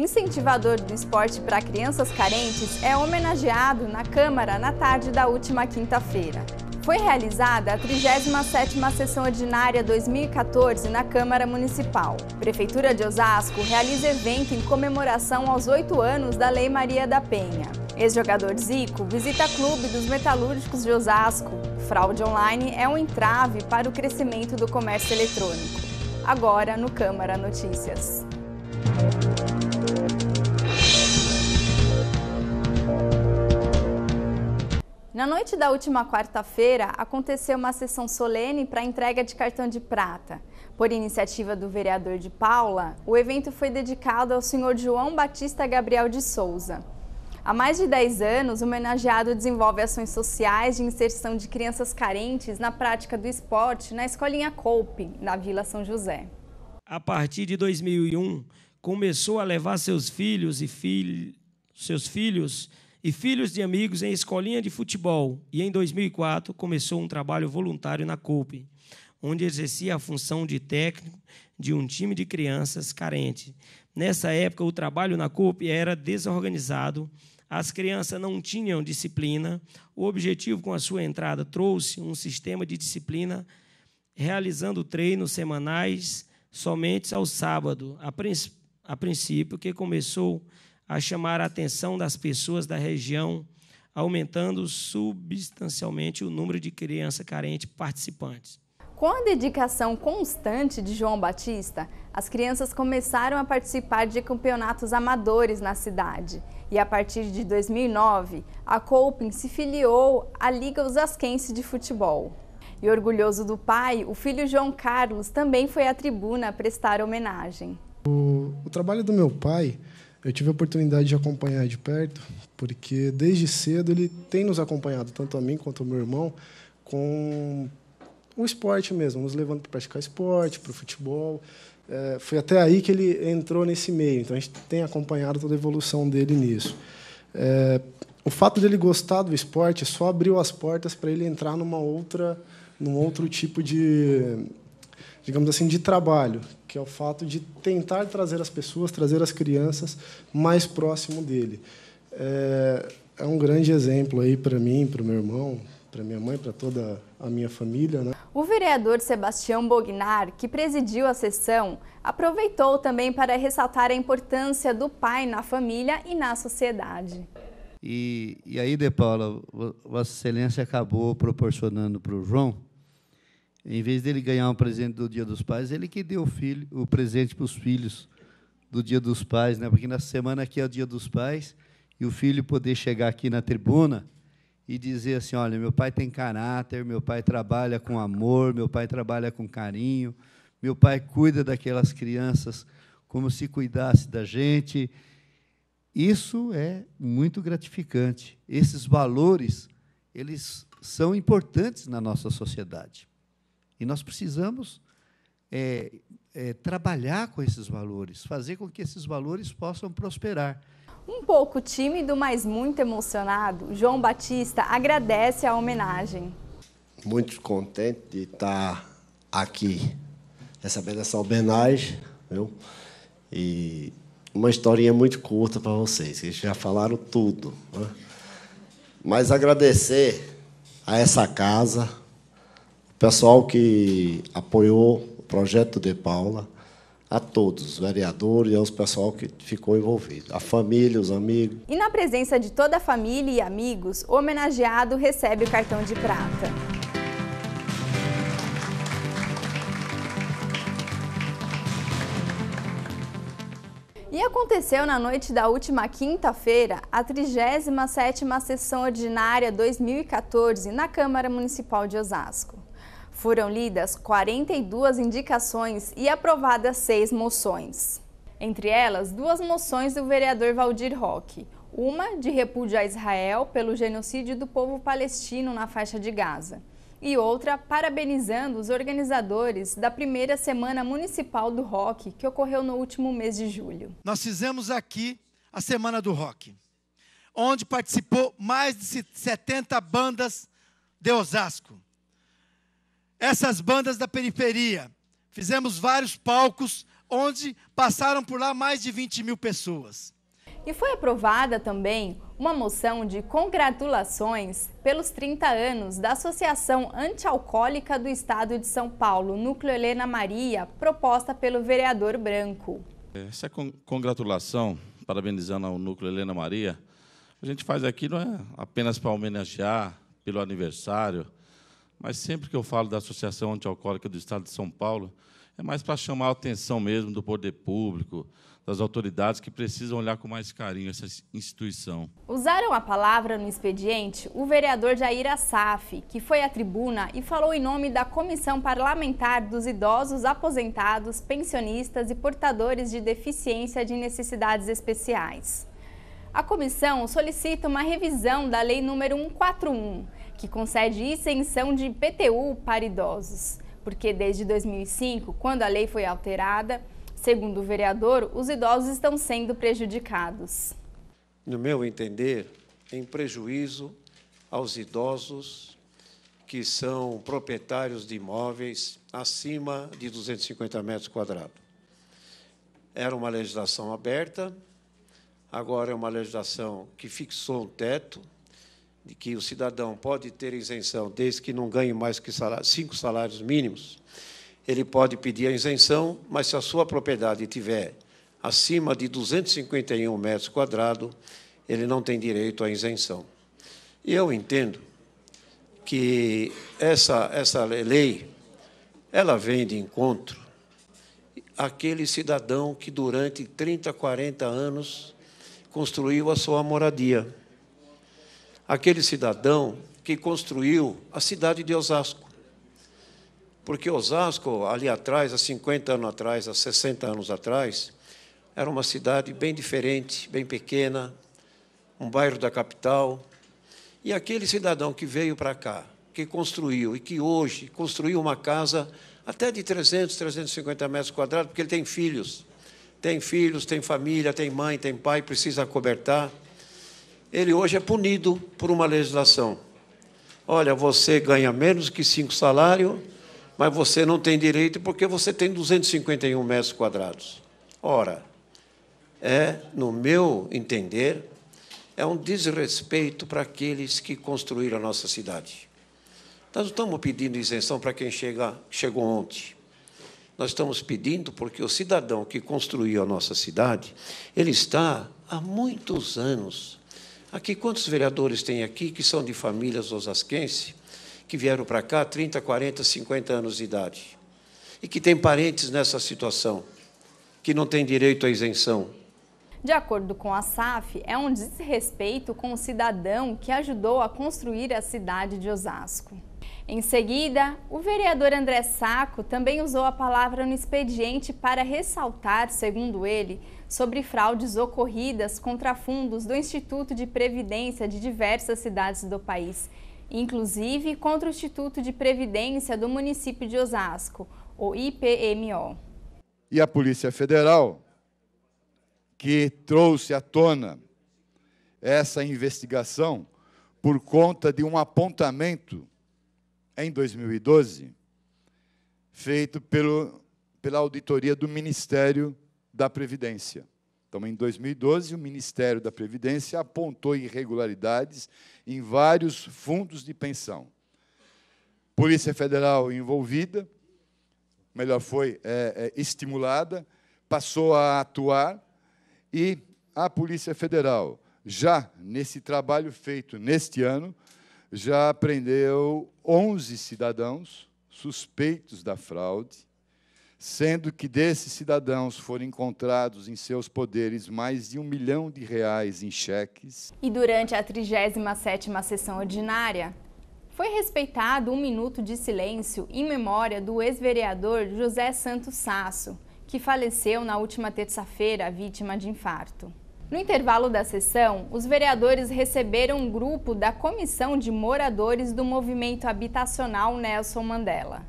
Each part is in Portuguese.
incentivador do esporte para crianças carentes, é homenageado na Câmara na tarde da última quinta-feira. Foi realizada a 37ª Sessão Ordinária 2014 na Câmara Municipal. Prefeitura de Osasco realiza evento em comemoração aos oito anos da Lei Maria da Penha. Ex-jogador Zico visita Clube dos Metalúrgicos de Osasco. Fraude online é um entrave para o crescimento do comércio eletrônico. Agora no Câmara Notícias. Na noite da última quarta-feira, aconteceu uma sessão solene para a entrega de cartão de prata. Por iniciativa do vereador de Paula, o evento foi dedicado ao senhor João Batista Gabriel de Souza. Há mais de 10 anos, o homenageado desenvolve ações sociais de inserção de crianças carentes na prática do esporte na Escolinha Coupe, na Vila São José. A partir de 2001, começou a levar seus filhos e filhos, seus filhos e filhos de amigos em escolinha de futebol e, em 2004, começou um trabalho voluntário na COPE, onde exercia a função de técnico de um time de crianças carente. Nessa época, o trabalho na COPE era desorganizado, as crianças não tinham disciplina. O objetivo com a sua entrada trouxe um sistema de disciplina, realizando treinos semanais somente ao sábado, a, princ a princípio, que começou a chamar a atenção das pessoas da região, aumentando substancialmente o número de crianças carentes participantes. Com a dedicação constante de João Batista, as crianças começaram a participar de campeonatos amadores na cidade. E a partir de 2009, a Coping se filiou à Liga Osasquense de Futebol. E orgulhoso do pai, o filho João Carlos também foi à tribuna prestar homenagem. O, o trabalho do meu pai eu tive a oportunidade de acompanhar de perto, porque desde cedo ele tem nos acompanhado, tanto a mim quanto ao meu irmão, com o esporte mesmo, nos levando para praticar esporte, para o futebol. É, foi até aí que ele entrou nesse meio, então a gente tem acompanhado toda a evolução dele nisso. É, o fato dele gostar do esporte só abriu as portas para ele entrar numa outra, num outro tipo de, digamos assim, de trabalho, que é o fato de tentar trazer as pessoas, trazer as crianças mais próximo dele. É, é um grande exemplo aí para mim, para o meu irmão, para minha mãe, para toda a minha família. Né? O vereador Sebastião Bognar, que presidiu a sessão, aproveitou também para ressaltar a importância do pai na família e na sociedade. E, e aí, De Paula, Vossa Excelência acabou proporcionando para o João em vez dele ganhar um presente do Dia dos Pais, ele que deu o, filho, o presente para os filhos do Dia dos Pais, né? Porque na semana aqui é o Dia dos Pais e o filho poder chegar aqui na tribuna e dizer assim, olha, meu pai tem caráter, meu pai trabalha com amor, meu pai trabalha com carinho, meu pai cuida daquelas crianças como se cuidasse da gente. Isso é muito gratificante. Esses valores, eles são importantes na nossa sociedade. E nós precisamos é, é, trabalhar com esses valores, fazer com que esses valores possam prosperar. Um pouco tímido, mas muito emocionado, João Batista agradece a homenagem. Muito contente de estar aqui recebendo essa homenagem, viu? E uma historinha muito curta para vocês, que já falaram tudo. Né? Mas agradecer a essa casa, pessoal que apoiou o projeto de Paula, a todos, os vereadores e aos pessoal que ficou envolvido, a família, os amigos. E na presença de toda a família e amigos, o homenageado recebe o cartão de prata. E aconteceu na noite da última quinta-feira a 37ª Sessão Ordinária 2014 na Câmara Municipal de Osasco. Foram lidas 42 indicações e aprovadas seis moções. Entre elas, duas moções do vereador Valdir Roque, uma de repúdio a Israel pelo genocídio do povo palestino na faixa de Gaza e outra parabenizando os organizadores da primeira Semana Municipal do Rock, que ocorreu no último mês de julho. Nós fizemos aqui a Semana do Rock, onde participou mais de 70 bandas de Osasco essas bandas da periferia. Fizemos vários palcos onde passaram por lá mais de 20 mil pessoas. E foi aprovada também uma moção de congratulações pelos 30 anos da Associação Antialcoólica do Estado de São Paulo, Núcleo Helena Maria, proposta pelo vereador Branco. Essa congratulação, parabenizando ao Núcleo Helena Maria, a gente faz aqui não é apenas para homenagear pelo aniversário, mas sempre que eu falo da Associação Antialcoólica do Estado de São Paulo, é mais para chamar a atenção mesmo do poder público, das autoridades que precisam olhar com mais carinho essa instituição. Usaram a palavra no expediente o vereador Jair Assaf, que foi à tribuna e falou em nome da Comissão Parlamentar dos Idosos Aposentados, Pensionistas e Portadores de Deficiência de Necessidades Especiais. A comissão solicita uma revisão da Lei Número 141, que concede isenção de IPTU para idosos, porque desde 2005, quando a lei foi alterada, segundo o vereador, os idosos estão sendo prejudicados. No meu entender, em prejuízo aos idosos que são proprietários de imóveis acima de 250 metros quadrados. Era uma legislação aberta, agora é uma legislação que fixou um teto de que o cidadão pode ter isenção desde que não ganhe mais que salário, cinco salários mínimos, ele pode pedir a isenção, mas se a sua propriedade tiver acima de 251 metros quadrados, ele não tem direito à isenção. E eu entendo que essa, essa lei ela vem de encontro àquele cidadão que durante 30, 40 anos construiu a sua moradia aquele cidadão que construiu a cidade de Osasco. Porque Osasco, ali atrás, há 50 anos atrás, há 60 anos atrás, era uma cidade bem diferente, bem pequena, um bairro da capital. E aquele cidadão que veio para cá, que construiu e que hoje construiu uma casa até de 300, 350 metros quadrados, porque ele tem filhos. Tem filhos, tem família, tem mãe, tem pai, precisa cobertar ele hoje é punido por uma legislação. Olha, você ganha menos que cinco salários, mas você não tem direito porque você tem 251 metros quadrados. Ora, é, no meu entender, é um desrespeito para aqueles que construíram a nossa cidade. Nós não estamos pedindo isenção para quem chega, chegou ontem. Nós estamos pedindo porque o cidadão que construiu a nossa cidade, ele está há muitos anos Aqui, quantos vereadores tem aqui que são de famílias osasquense, que vieram para cá 30, 40, 50 anos de idade e que têm parentes nessa situação, que não têm direito à isenção? De acordo com a SAF, é um desrespeito com o cidadão que ajudou a construir a cidade de Osasco. Em seguida, o vereador André Saco também usou a palavra no expediente para ressaltar, segundo ele, sobre fraudes ocorridas contra fundos do Instituto de Previdência de diversas cidades do país, inclusive contra o Instituto de Previdência do município de Osasco, o IPMO. E a Polícia Federal, que trouxe à tona essa investigação por conta de um apontamento em 2012 feito pelo, pela auditoria do Ministério da Previdência. Então, em 2012, o Ministério da Previdência apontou irregularidades em vários fundos de pensão. Polícia Federal envolvida, melhor foi, é, é, estimulada, passou a atuar e a Polícia Federal, já nesse trabalho feito neste ano, já prendeu 11 cidadãos suspeitos da fraude sendo que desses cidadãos foram encontrados em seus poderes mais de um milhão de reais em cheques. E durante a 37ª sessão ordinária, foi respeitado um minuto de silêncio em memória do ex-vereador José Santos Sasso, que faleceu na última terça-feira vítima de infarto. No intervalo da sessão, os vereadores receberam um grupo da Comissão de Moradores do Movimento Habitacional Nelson Mandela.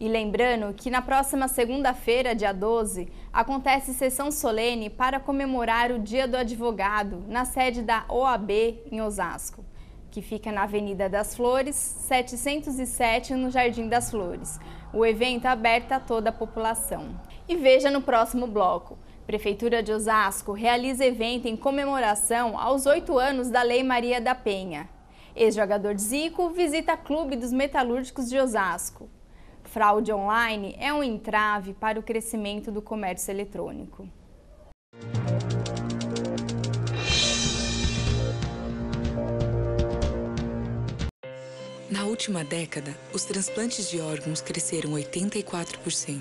E lembrando que na próxima segunda-feira, dia 12, acontece sessão solene para comemorar o Dia do Advogado na sede da OAB em Osasco, que fica na Avenida das Flores, 707, no Jardim das Flores. O evento é aberto a toda a população. E veja no próximo bloco. Prefeitura de Osasco realiza evento em comemoração aos oito anos da Lei Maria da Penha. Ex-jogador Zico visita Clube dos Metalúrgicos de Osasco fraude online é um entrave para o crescimento do comércio eletrônico. Na última década, os transplantes de órgãos cresceram 84%.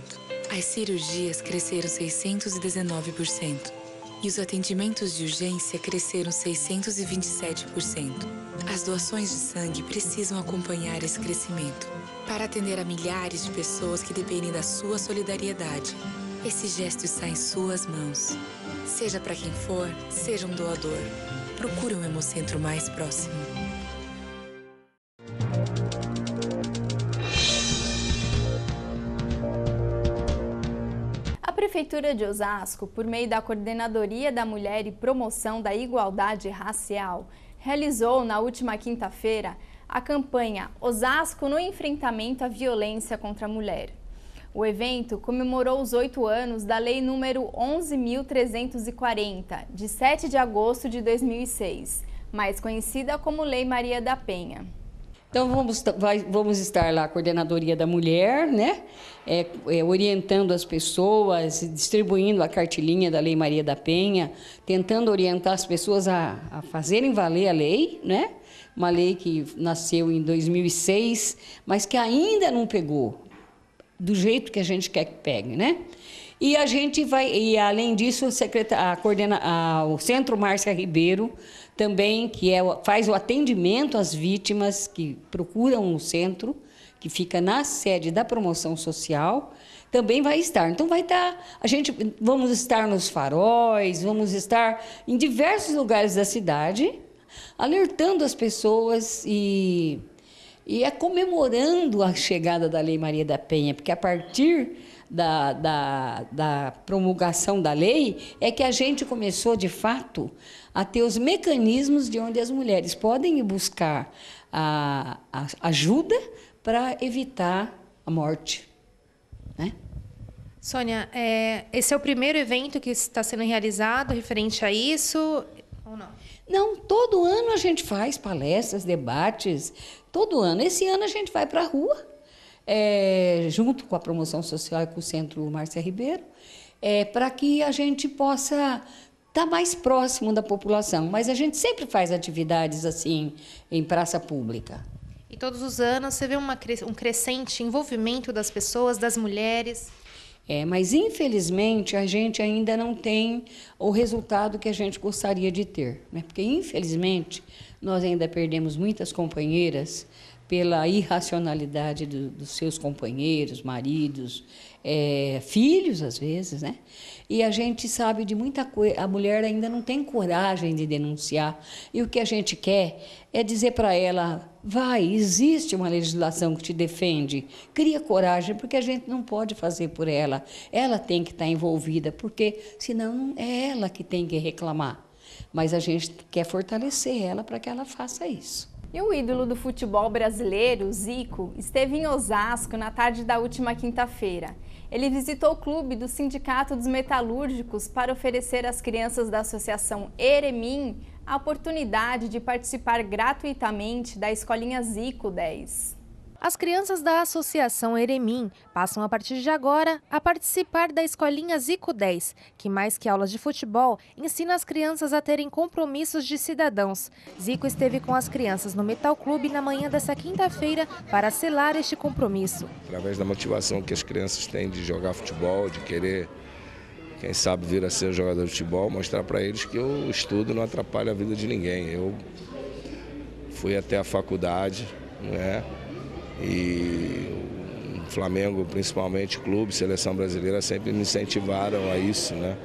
As cirurgias cresceram 619% e os atendimentos de urgência cresceram 627%. As doações de sangue precisam acompanhar esse crescimento para atender a milhares de pessoas que dependem da sua solidariedade. Esse gesto está em suas mãos. Seja para quem for, seja um doador. Procure um hemocentro mais próximo. Prefeitura de Osasco, por meio da Coordenadoria da Mulher e Promoção da Igualdade Racial, realizou na última quinta-feira a campanha Osasco no Enfrentamento à Violência contra a Mulher. O evento comemorou os oito anos da Lei número 11.340, de 7 de agosto de 2006, mais conhecida como Lei Maria da Penha. Então vamos, vai, vamos estar lá, a coordenadoria da mulher, né? É, é, orientando as pessoas, distribuindo a cartilha da Lei Maria da Penha, tentando orientar as pessoas a, a fazerem valer a lei, né? Uma lei que nasceu em 2006, mas que ainda não pegou do jeito que a gente quer que pegue, né? E a gente vai, e além disso, a, coordena, a, o Centro Márcia Ribeiro também que é, faz o atendimento às vítimas que procuram o centro, que fica na sede da promoção social, também vai estar. Então vai estar, a gente vamos estar nos faróis, vamos estar em diversos lugares da cidade, alertando as pessoas e e é comemorando a chegada da Lei Maria da Penha, porque a partir da, da, da promulgação da lei é que a gente começou, de fato, a ter os mecanismos de onde as mulheres podem ir buscar a, a ajuda para evitar a morte. Né? Sônia, é, esse é o primeiro evento que está sendo realizado referente a isso ou não? Não, todo ano a gente faz palestras, debates, todo ano. Esse ano a gente vai para a rua, é, junto com a promoção social e com o Centro Márcia Ribeiro, é, para que a gente possa estar tá mais próximo da população. Mas a gente sempre faz atividades assim em praça pública. E todos os anos você vê uma, um crescente envolvimento das pessoas, das mulheres. É, mas infelizmente a gente ainda não tem o resultado que a gente gostaria de ter, né? Porque infelizmente nós ainda perdemos muitas companheiras pela irracionalidade do, dos seus companheiros, maridos, é, filhos, às vezes, né? E a gente sabe de muita coisa. A mulher ainda não tem coragem de denunciar. E o que a gente quer é dizer para ela: vai, existe uma legislação que te defende. Cria coragem, porque a gente não pode fazer por ela. Ela tem que estar tá envolvida, porque senão é ela que tem que reclamar. Mas a gente quer fortalecer ela para que ela faça isso. E o ídolo do futebol brasileiro, Zico, esteve em Osasco na tarde da última quinta-feira. Ele visitou o clube do Sindicato dos Metalúrgicos para oferecer às crianças da Associação Eremim a oportunidade de participar gratuitamente da Escolinha Zico 10. As crianças da Associação Eremim passam a partir de agora a participar da escolinha Zico 10, que mais que aulas de futebol, ensina as crianças a terem compromissos de cidadãos. Zico esteve com as crianças no Metal Clube na manhã dessa quinta-feira para selar este compromisso. Através da motivação que as crianças têm de jogar futebol, de querer quem sabe vir a ser jogador de futebol, mostrar para eles que o estudo não atrapalha a vida de ninguém. Eu fui até a faculdade, né? E o Flamengo, principalmente clube, seleção brasileira, sempre me incentivaram a isso, né?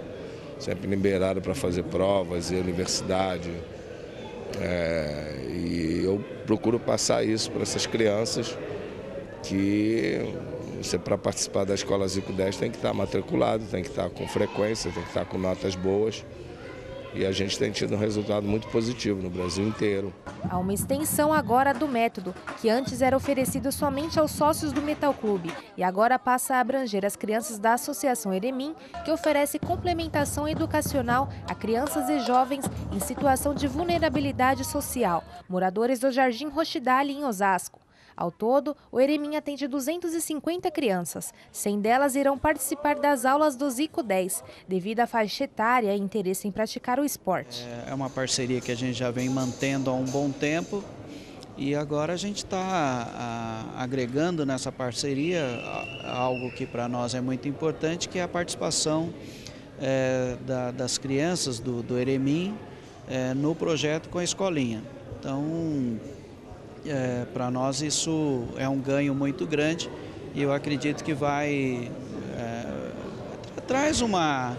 Sempre liberaram para fazer provas e universidade. É, e eu procuro passar isso para essas crianças que você para participar da escola Zico 10 tem que estar tá matriculado, tem que estar tá com frequência, tem que estar tá com notas boas e a gente tem tido um resultado muito positivo no Brasil inteiro. Há uma extensão agora do método, que antes era oferecido somente aos sócios do Metal Clube e agora passa a abranger as crianças da Associação Eremim, que oferece complementação educacional a crianças e jovens em situação de vulnerabilidade social, moradores do Jardim Rochidale, em Osasco. Ao todo, o Eremim atende 250 crianças. 100 delas irão participar das aulas do Zico 10, devido à faixa etária e interesse em praticar o esporte. É, é uma parceria que a gente já vem mantendo há um bom tempo. E agora a gente está agregando nessa parceria algo que para nós é muito importante, que é a participação é, da, das crianças do, do Eremim é, no projeto com a escolinha. Então, é, para nós isso é um ganho muito grande e eu acredito que vai é, traz uma,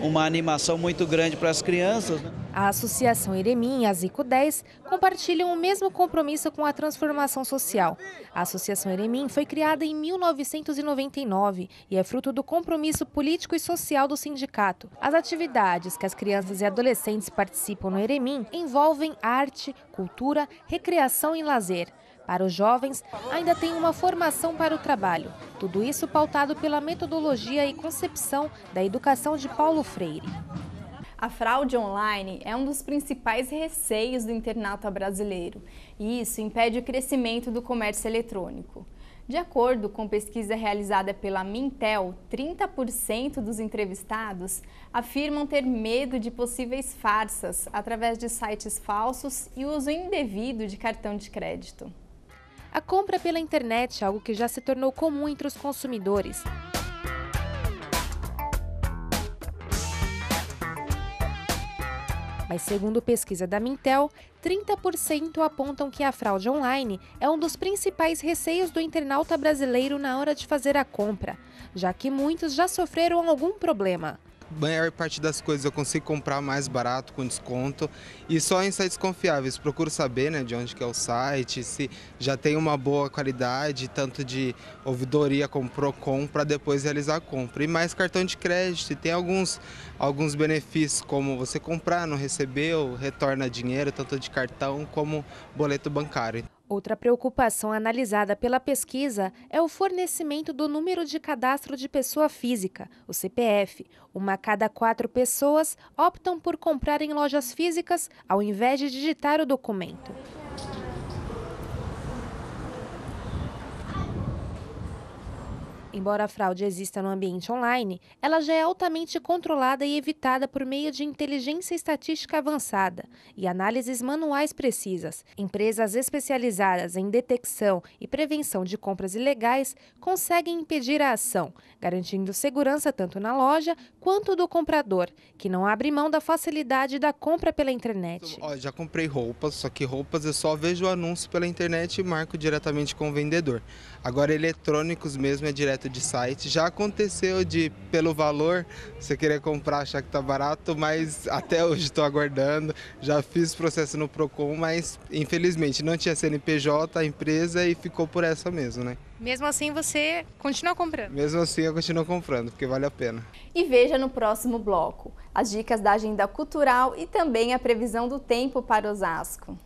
uma animação muito grande para as crianças. Né? A Associação Eremim e a Zico 10 compartilham o mesmo compromisso com a transformação social. A Associação Eremim foi criada em 1999 e é fruto do compromisso político e social do sindicato. As atividades que as crianças e adolescentes participam no Eremim envolvem arte, cultura, recreação e lazer. Para os jovens, ainda tem uma formação para o trabalho. Tudo isso pautado pela metodologia e concepção da educação de Paulo Freire. A fraude online é um dos principais receios do internato brasileiro e isso impede o crescimento do comércio eletrônico. De acordo com pesquisa realizada pela Mintel, 30% dos entrevistados afirmam ter medo de possíveis farsas através de sites falsos e uso indevido de cartão de crédito. A compra pela internet é algo que já se tornou comum entre os consumidores. Mas, segundo pesquisa da Mintel, 30% apontam que a fraude online é um dos principais receios do internauta brasileiro na hora de fazer a compra, já que muitos já sofreram algum problema maior parte das coisas eu consigo comprar mais barato, com desconto. E só em sites confiáveis. Procuro saber né, de onde que é o site, se já tem uma boa qualidade, tanto de ouvidoria como PROCON, para depois realizar a compra. E mais cartão de crédito. E tem alguns, alguns benefícios, como você comprar, não recebeu, retorna dinheiro, tanto de cartão como boleto bancário. Outra preocupação analisada pela pesquisa é o fornecimento do número de cadastro de pessoa física, o CPF. Uma a cada quatro pessoas optam por comprar em lojas físicas ao invés de digitar o documento. Embora a fraude exista no ambiente online, ela já é altamente controlada e evitada por meio de inteligência estatística avançada e análises manuais precisas. Empresas especializadas em detecção e prevenção de compras ilegais conseguem impedir a ação, garantindo segurança tanto na loja quanto do comprador, que não abre mão da facilidade da compra pela internet. já comprei roupas, só que roupas eu só vejo o anúncio pela internet e marco diretamente com o vendedor. Agora eletrônicos mesmo é direto de site. Já aconteceu de pelo valor você querer comprar, achar que tá barato, mas até hoje estou aguardando. Já fiz processo no Procon, mas infelizmente não tinha CNPJ a empresa e ficou por essa mesmo, né? Mesmo assim você continua comprando. Mesmo assim eu continuo comprando, porque vale a pena. E veja no próximo bloco as dicas da agenda cultural e também a previsão do tempo para Osasco.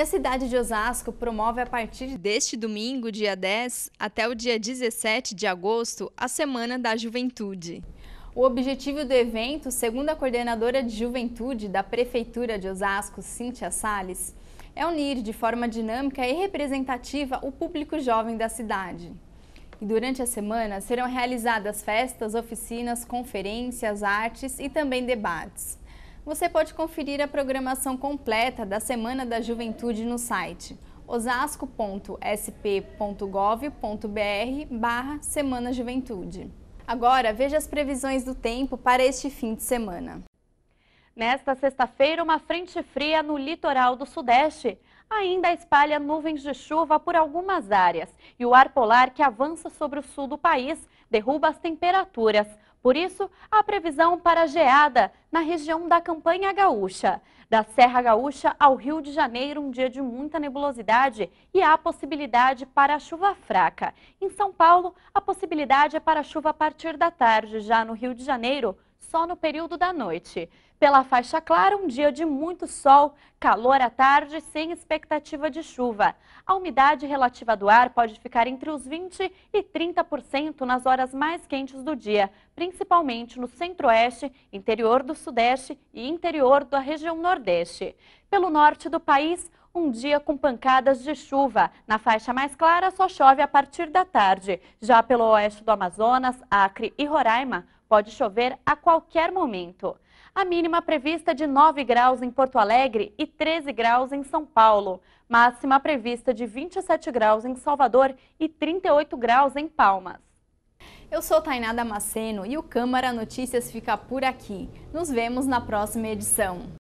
E a cidade de Osasco promove a partir deste domingo, dia 10, até o dia 17 de agosto, a Semana da Juventude. O objetivo do evento, segundo a coordenadora de juventude da Prefeitura de Osasco, Cíntia Salles, é unir de forma dinâmica e representativa o público jovem da cidade. E durante a semana serão realizadas festas, oficinas, conferências, artes e também debates. Você pode conferir a programação completa da Semana da Juventude no site osasco.sp.gov.br barra Semana Juventude. Agora veja as previsões do tempo para este fim de semana. Nesta sexta-feira, uma frente fria no litoral do Sudeste ainda espalha nuvens de chuva por algumas áreas e o ar polar que avança sobre o sul do país derruba as temperaturas. Por isso, há previsão para geada na região da Campanha Gaúcha. Da Serra Gaúcha ao Rio de Janeiro, um dia de muita nebulosidade e há possibilidade para chuva fraca. Em São Paulo, a possibilidade é para chuva a partir da tarde. Já no Rio de Janeiro, só no período da noite. Pela faixa clara, um dia de muito sol, calor à tarde, sem expectativa de chuva. A umidade relativa do ar pode ficar entre os 20% e 30% nas horas mais quentes do dia, principalmente no centro-oeste, interior do sudeste e interior da região nordeste. Pelo norte do país, um dia com pancadas de chuva. Na faixa mais clara, só chove a partir da tarde. Já pelo oeste do Amazonas, Acre e Roraima, Pode chover a qualquer momento. A mínima prevista de 9 graus em Porto Alegre e 13 graus em São Paulo. Máxima prevista de 27 graus em Salvador e 38 graus em Palmas. Eu sou Tainá Damasceno e o Câmara Notícias fica por aqui. Nos vemos na próxima edição.